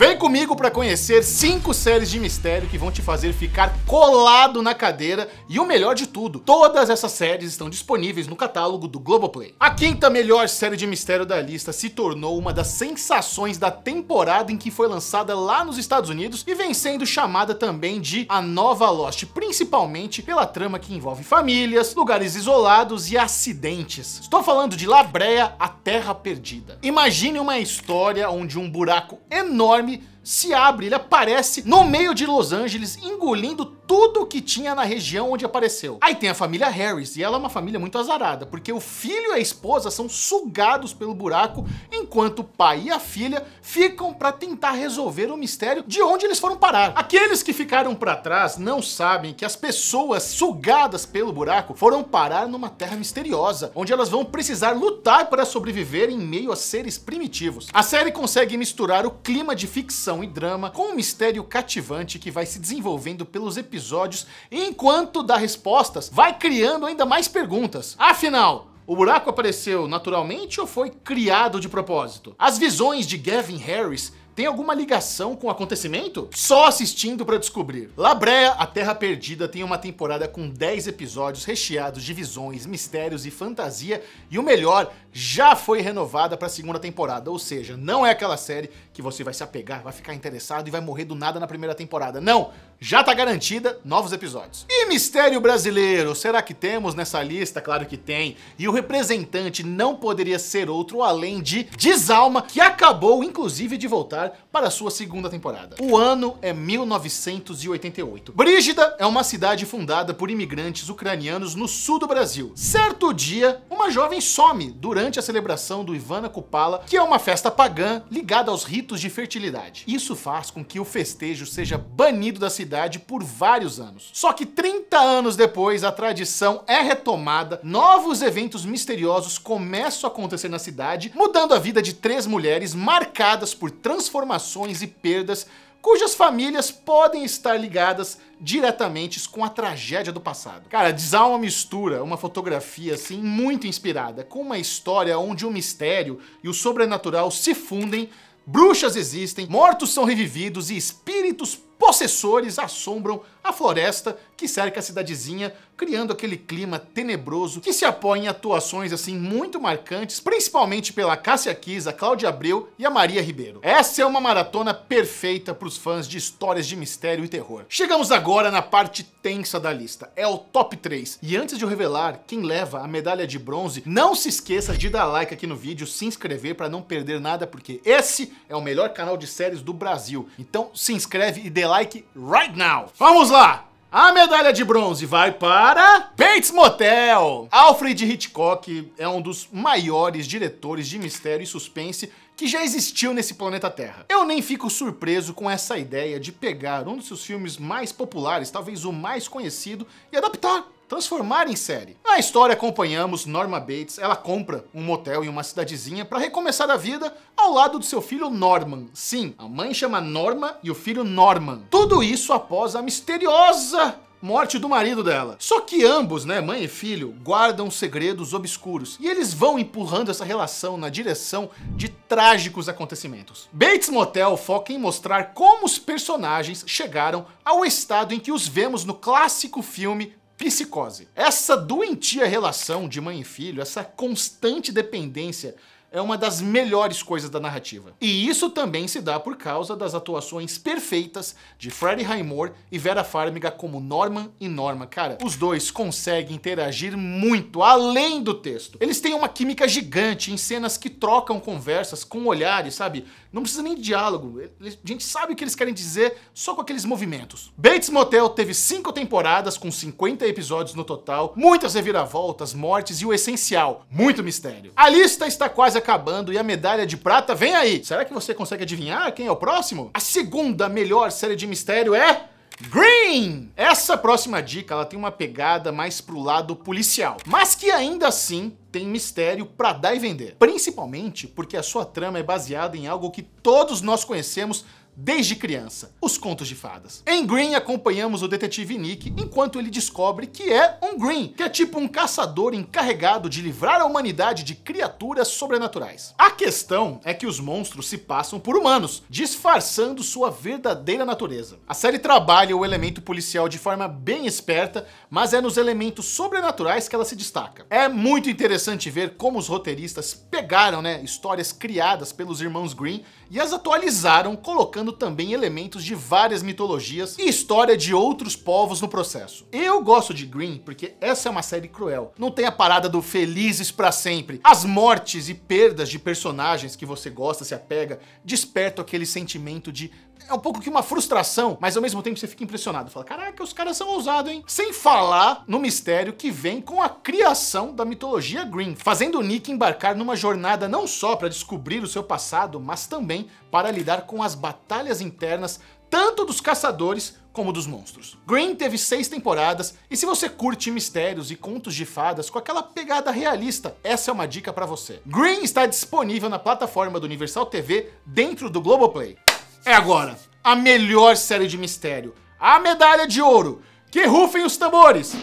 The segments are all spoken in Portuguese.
Vem comigo para conhecer 5 séries de mistério que vão te fazer ficar colado na cadeira e o melhor de tudo, todas essas séries estão disponíveis no catálogo do Globoplay. A quinta melhor série de mistério da lista se tornou uma das sensações da temporada em que foi lançada lá nos Estados Unidos e vem sendo chamada também de a nova Lost, principalmente pela trama que envolve famílias, lugares isolados e acidentes. Estou falando de La Brea, a Terra Perdida. Imagine uma história onde um buraco enorme se abre, ele aparece no meio de Los Angeles, engolindo tudo que tinha na região onde apareceu. Aí tem a família Harris, e ela é uma família muito azarada, porque o filho e a esposa são sugados pelo buraco, enquanto o pai e a filha ficam para tentar resolver o mistério de onde eles foram parar. Aqueles que ficaram para trás não sabem que as pessoas sugadas pelo buraco foram parar numa terra misteriosa, onde elas vão precisar lutar para sobreviver em meio a seres primitivos. A série consegue misturar o clima de ficção e drama com um mistério cativante que vai se desenvolvendo pelos episódios episódios enquanto dá respostas, vai criando ainda mais perguntas. Afinal, o buraco apareceu naturalmente ou foi criado de propósito? As visões de Gavin Harris tem alguma ligação com o acontecimento? Só assistindo para descobrir. La Brea, A Terra Perdida, tem uma temporada com 10 episódios recheados de visões, mistérios e fantasia, e o melhor, já foi renovada para a segunda temporada, ou seja, não é aquela série que você vai se apegar, vai ficar interessado e vai morrer do nada na primeira temporada. Não, já tá garantida novos episódios. E mistério brasileiro, será que temos nessa lista? Claro que tem. E o representante não poderia ser outro além de Desalma, que acabou inclusive de voltar para sua segunda temporada. O ano é 1988. Brígida é uma cidade fundada por imigrantes ucranianos no sul do Brasil. Certo dia, uma jovem some durante a celebração do Ivana Kupala, que é uma festa pagã ligada aos ritos de fertilidade. Isso faz com que o festejo seja banido da cidade por vários anos. Só que 30 anos depois, a tradição é retomada, novos eventos misteriosos começam a acontecer na cidade, mudando a vida de três mulheres marcadas por transformações informações e perdas cujas famílias podem estar ligadas diretamente com a tragédia do passado. Cara, Desalma mistura uma fotografia assim muito inspirada com uma história onde o mistério e o sobrenatural se fundem, bruxas existem, mortos são revividos e espíritos possessores assombram a floresta que cerca a cidadezinha, criando aquele clima tenebroso que se apoia em atuações assim muito marcantes, principalmente pela Cássia Kiss, a Cláudia Abreu e a Maria Ribeiro. Essa é uma maratona perfeita para os fãs de histórias de mistério e terror. Chegamos agora na parte tensa da lista, é o top 3. E antes de eu revelar quem leva a medalha de bronze, não se esqueça de dar like aqui no vídeo, se inscrever para não perder nada, porque esse é o melhor canal de séries do Brasil. Então se inscreve e dê like like right now. Vamos lá! A medalha de bronze vai para Bates Motel. Alfred Hitchcock é um dos maiores diretores de mistério e suspense que já existiu nesse planeta Terra. Eu nem fico surpreso com essa ideia de pegar um dos seus filmes mais populares, talvez o mais conhecido, e adaptar transformar em série. Na história acompanhamos Norma Bates, ela compra um motel em uma cidadezinha para recomeçar a vida ao lado do seu filho Norman. Sim, a mãe chama Norma e o filho Norman. Tudo isso após a misteriosa morte do marido dela. Só que ambos, né, mãe e filho, guardam segredos obscuros e eles vão empurrando essa relação na direção de trágicos acontecimentos. Bates Motel foca em mostrar como os personagens chegaram ao estado em que os vemos no clássico filme Psicose. Essa doentia relação de mãe e filho, essa constante dependência é uma das melhores coisas da narrativa. E isso também se dá por causa das atuações perfeitas de Freddie Highmore e Vera Farmiga como Norman e Norma. Cara, os dois conseguem interagir muito além do texto. Eles têm uma química gigante em cenas que trocam conversas com olhares, sabe? Não precisa nem de diálogo. a gente sabe o que eles querem dizer só com aqueles movimentos. Bates Motel teve cinco temporadas com 50 episódios no total, muitas reviravoltas, mortes e o essencial, muito mistério. A lista está quase acabando e a medalha de prata vem aí. Será que você consegue adivinhar quem é o próximo? A segunda melhor série de mistério é Green! Essa próxima dica ela tem uma pegada mais pro lado policial, mas que ainda assim tem mistério para dar e vender. Principalmente porque a sua trama é baseada em algo que todos nós conhecemos desde criança, os contos de fadas. Em Green acompanhamos o detetive Nick enquanto ele descobre que é um Green, que é tipo um caçador encarregado de livrar a humanidade de criaturas sobrenaturais. A questão é que os monstros se passam por humanos, disfarçando sua verdadeira natureza. A série trabalha o elemento policial de forma bem esperta, mas é nos elementos sobrenaturais que ela se destaca. É muito interessante ver como os roteiristas pegaram, né, histórias criadas pelos irmãos Green e as atualizaram colocando também elementos de várias mitologias e história de outros povos no processo. Eu gosto de Green porque essa é uma série cruel. Não tem a parada do felizes para sempre. As mortes e perdas de personagens que você gosta, se apega, despertam aquele sentimento de é um pouco que uma frustração, mas ao mesmo tempo você fica impressionado. Fala, caraca, os caras são ousados, hein? Sem falar no mistério que vem com a criação da mitologia Green, fazendo Nick embarcar numa jornada não só para descobrir o seu passado, mas também para lidar com as batalhas internas tanto dos caçadores como dos monstros. Green teve seis temporadas, e se você curte mistérios e contos de fadas com aquela pegada realista, essa é uma dica para você. Green está disponível na plataforma do Universal TV dentro do Globoplay. É agora, a melhor série de mistério, a medalha de ouro. Que rufem os tambores!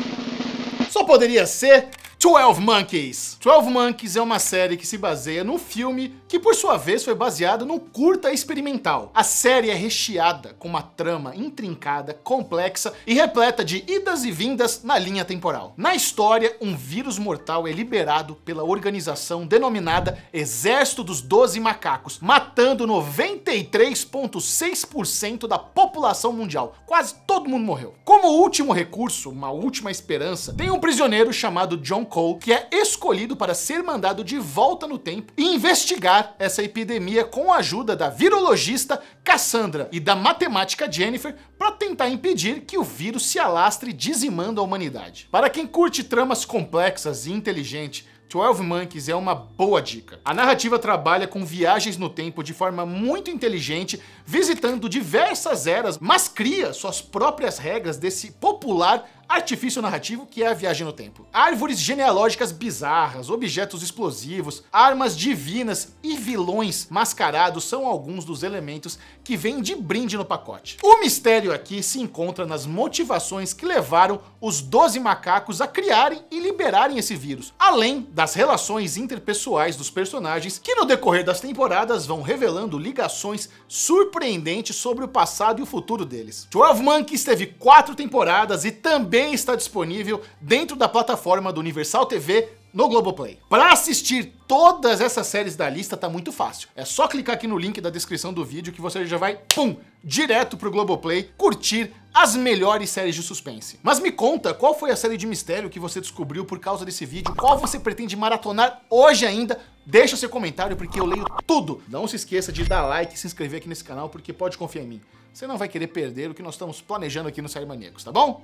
Só poderia ser Twelve Monkeys. Twelve Monkeys é uma série que se baseia num filme que, por sua vez, foi baseado num curta experimental. A série é recheada com uma trama intrincada, complexa e repleta de idas e vindas na linha temporal. Na história, um vírus mortal é liberado pela organização denominada Exército dos Doze Macacos, matando 93,6% da população mundial. Quase todo mundo morreu. Como último recurso, uma última esperança, tem um prisioneiro chamado John Cole, que é escolhido para ser mandado de volta no tempo e investigar essa epidemia com a ajuda da virologista Cassandra e da matemática Jennifer para tentar impedir que o vírus se alastre dizimando a humanidade. Para quem curte tramas complexas e inteligentes, 12 Monkeys é uma boa dica. A narrativa trabalha com viagens no tempo de forma muito inteligente, visitando diversas eras, mas cria suas próprias regras desse popular Artifício narrativo, que é a viagem no tempo. Árvores genealógicas bizarras, objetos explosivos, armas divinas e vilões mascarados são alguns dos elementos que vêm de brinde no pacote. O mistério aqui se encontra nas motivações que levaram os 12 macacos a criarem e liberarem esse vírus, além das relações interpessoais dos personagens que no decorrer das temporadas vão revelando ligações surpreendentes sobre o passado e o futuro deles. 12 Monkeys teve quatro temporadas e também também está disponível dentro da plataforma do Universal TV no Globoplay. Para assistir todas essas séries da lista tá muito fácil. É só clicar aqui no link da descrição do vídeo que você já vai, pum, direto pro Globoplay curtir as melhores séries de suspense. Mas me conta, qual foi a série de mistério que você descobriu por causa desse vídeo? Qual você pretende maratonar hoje ainda? Deixa seu comentário porque eu leio tudo. Não se esqueça de dar like e se inscrever aqui nesse canal porque pode confiar em mim. Você não vai querer perder o que nós estamos planejando aqui no Série Maníacos, tá bom?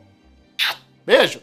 Beijo!